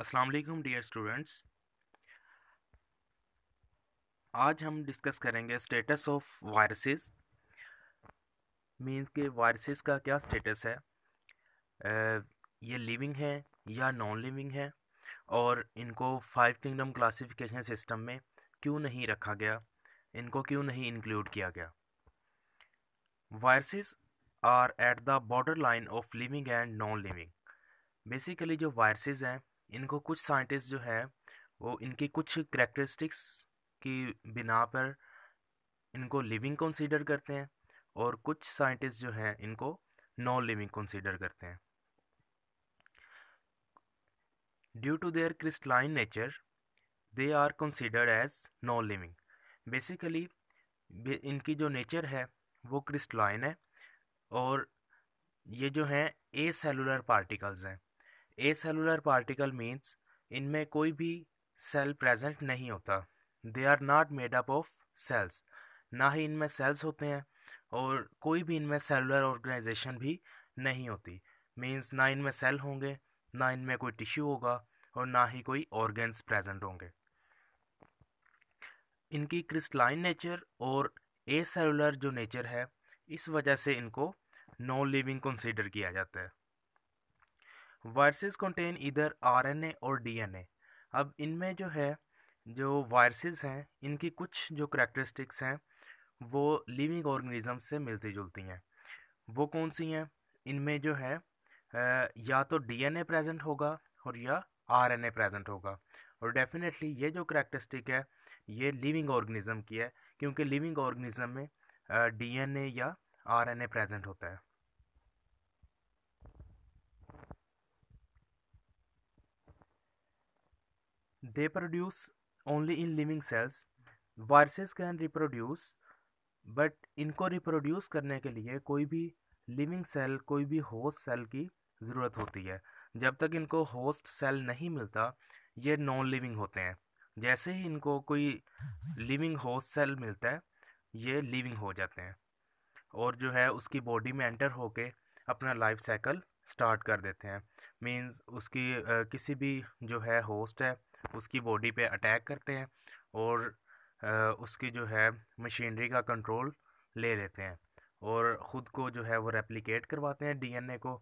अस्सलाम वालेकुम dear students आज हम डिस्कस करेंगे स्टेटस ऑफ वायरसेस मींस के वायरसेस का क्या स्टेटस है ये लिविंग है या नॉन लिविंग है और इनको फाइव किंगडम क्लासिफिकेशन सिस्टम में क्यों नहीं रखा गया इनको क्यों नहीं इंक्लूड किया गया viruses are at the border line of living and non living basically जो वायरसेस हैं इनको कुछ साइंटिस्ट जो है वो इनके कुछ करेक्टरिस्टिक्स की बिना पर इनको लिविंग कंसीडर करते हैं और कुछ साइंटिस्ट जो हैं इनको नॉन लिविंग कंसीडर करते हैं due to their crystalline nature they are considered as non living basically इनकी जो नेचर है वो क्रिस्टलाइन है और ये जो हैं ए सेलुलर पार्टिकल्स हैं ए सेलुलर पार्टिकल मीन्स इनमें कोई भी सेल प्रेजेंट नहीं होता they are not made up of cells ना ही इनमें सेल्स होते हैं और कोई भी इनमें सेलुलर ऑर्गेनाइजेशन भी नहीं होती मीन्स ना इनमें सेल होंगे ना इनमें कोई टिश्यू होगा और ना ही कोई ऑर्गेन्स प्रेजेंट होंगे इनकी क्रिस्टलाइन नेचर और ए सेलुलर जो नेचर है इस वजह से इनको नॉन लिविंग कंसीडर किया जाता है वायरसेस कंटेन इधर आरएनए और डीएनए अब इनमें जो है जो वायरसेस हैं इनकी कुछ जो करेक्टरिस्टिक्स हैं वो लिविंग ऑर्गेनिज्म से मिलती जुलती हैं वो कौन सी हैं इनमें जो है या तो डीएनए प्रेजेंट होगा और या आरएनए प्रेजेंट होगा और डेफिनेटली ये जो करेक्टरिस्टिक है ये लिविंग ऑर्गेनिज्म की है क्योंकि लिविंग ऑर्गेनिज्म में डीएनए या आरएनए प्रेजेंट होता है they produce only in living cells viruses can reproduce but इनको रिप्रोड्यूस करने के लिए कोई भी लिविंग सेल कोई भी होस्ट सेल की ज़रूरत होती है जब तक इनको होस्ट सेल नहीं मिलता ये नॉन लिविंग होते हैं जैसे ही इनको कोई लिविंग होस्ट सेल मिलता है ये लिविंग हो जाते हैं और जो है उसकी बॉडी में एंटर होके अपना लाइफ साइकिल स्टार्ट कर देते हैं मींस उसकी किसी भी जो है होस्ट है उसकी बॉडी पे अटैक करते हैं और उसकी जो है मशीनरी का कंट्रोल ले लेते हैं और ख़ुद को जो है वो रेप्लिकेट करवाते हैं डीएनए को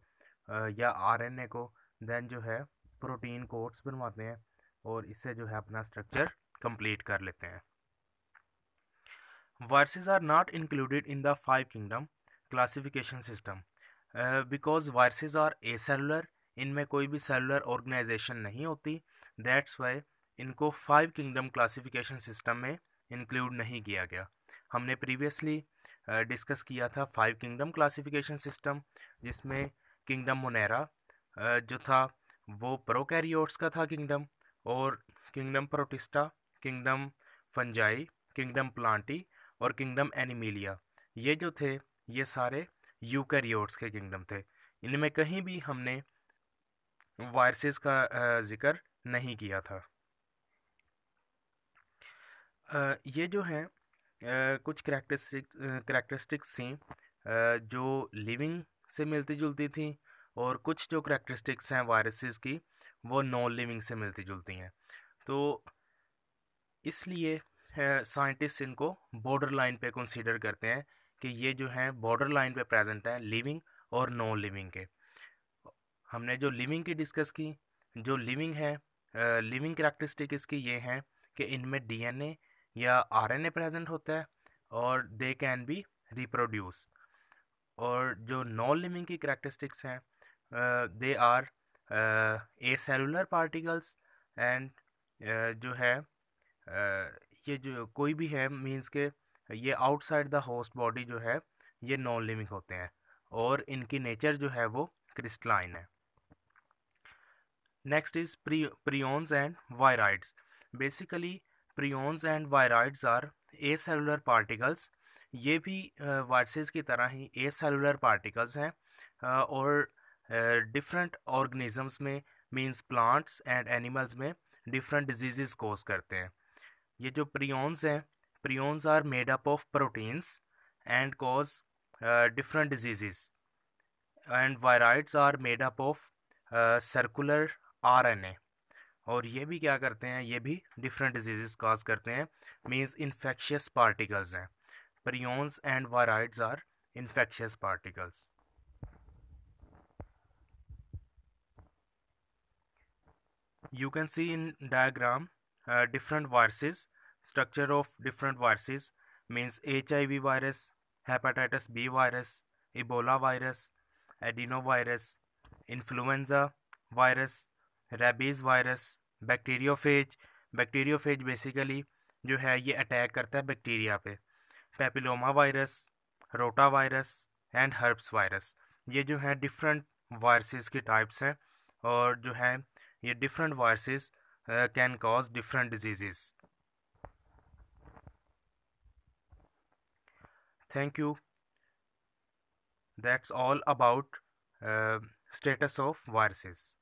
या आरएनए को देन जो है प्रोटीन कोट्स बनवाते हैं और इससे जो है अपना स्ट्रक्चर कंप्लीट कर लेते हैं viruses are not included in the five kingdom classification system because viruses are acellular इनमें कोई भी सेलुलर ऑर्गेनाइजेशन नहीं होती दैट्स वाई इनको फाइव किंगडम क्लासिफिकेशन सिस्टम में इंक्लूड नहीं किया गया हमने प्रीवियसली डिस्कस किया था फाइव किंगडम क्लासिफिकेशन सिस्टम जिसमें किंगडम मोनेरा जो था वो प्रोकैरियोट्स का था किंगडम और kingdom Protista kingdom Fungi kingdom Plantae और किंगडम एनिमिलिया ये जो थे ये सारे यूकैरियोट्स के किंगडम थे इनमें कहीं भी हमने वायरसेस का ज़िक्र नहीं किया था आ, ये जो है आ, कुछ करैक्टरिस्टिक करैक्टरिस्टिक्स थी जो लिविंग से मिलती जुलती थी और कुछ जो करैक्टरिस्टिक्स हैं वायरसेस की वो नॉन लिविंग से मिलती जुलती हैं तो इसलिए साइंटिस्ट इनको बॉर्डर लाइन पे कंसीडर करते हैं कि ये जो हैं बॉर्डर लाइन पे प्रेजेंट हैं लिविंग और नॉन लिविंग के हमने जो लिविंग की डिस्कस की जो लिविंग है लिविंग करैक्टरिस्टिक इसकी ये हैं कि इनमें डीएनए या आरएनए प्रेजेंट होता है और दे कैन बी रिप्रोड्यूस और जो नॉन लिविंग की करैक्टरिस्टिक्स हैं they are acellular particles and जो है uh, ये जो कोई भी है मींस के ये आउटसाइड द होस्ट बॉडी जो है ये नॉन लिविंग होते हैं और इनकी नेचर जो है वो क्रिस्टलाइन है Next is pre prions and viroids. Basically, prions and viroids are acellular particles. ये भी वायरसेस की तरह ही ए सेलुलर पार्टिकल्स हैं और डिफरेंट ऑर्गेनिजम्स में मींस प्लांट्स एंड एनिमल्स में डिफरेंट डिजीज़ कोज करते हैं ये जो प्रियोन्स हैं prions are made up of proteins and cause different disease and viroids are made up of circular R N A और ये भी क्या करते हैं ये भी डिफरेंट डिजीज कॉज करते हैं मीन्स इन्फेक्शियस पार्टिकल्स हैं prions and viroids are infectious particles you can see in diagram different viruses structure of different viruses means H I V virus hepatitis B virus Ebola virus adeno virus influenza virus rabies virus bacteriophage bacteriophage basically जो है ये attack करता है bacteria पे papilloma virus rota virus and herpes virus ये जो है different viruses के टाइप्स हैं और जो है ये different viruses can cause different disease thank you that's all about status of viruses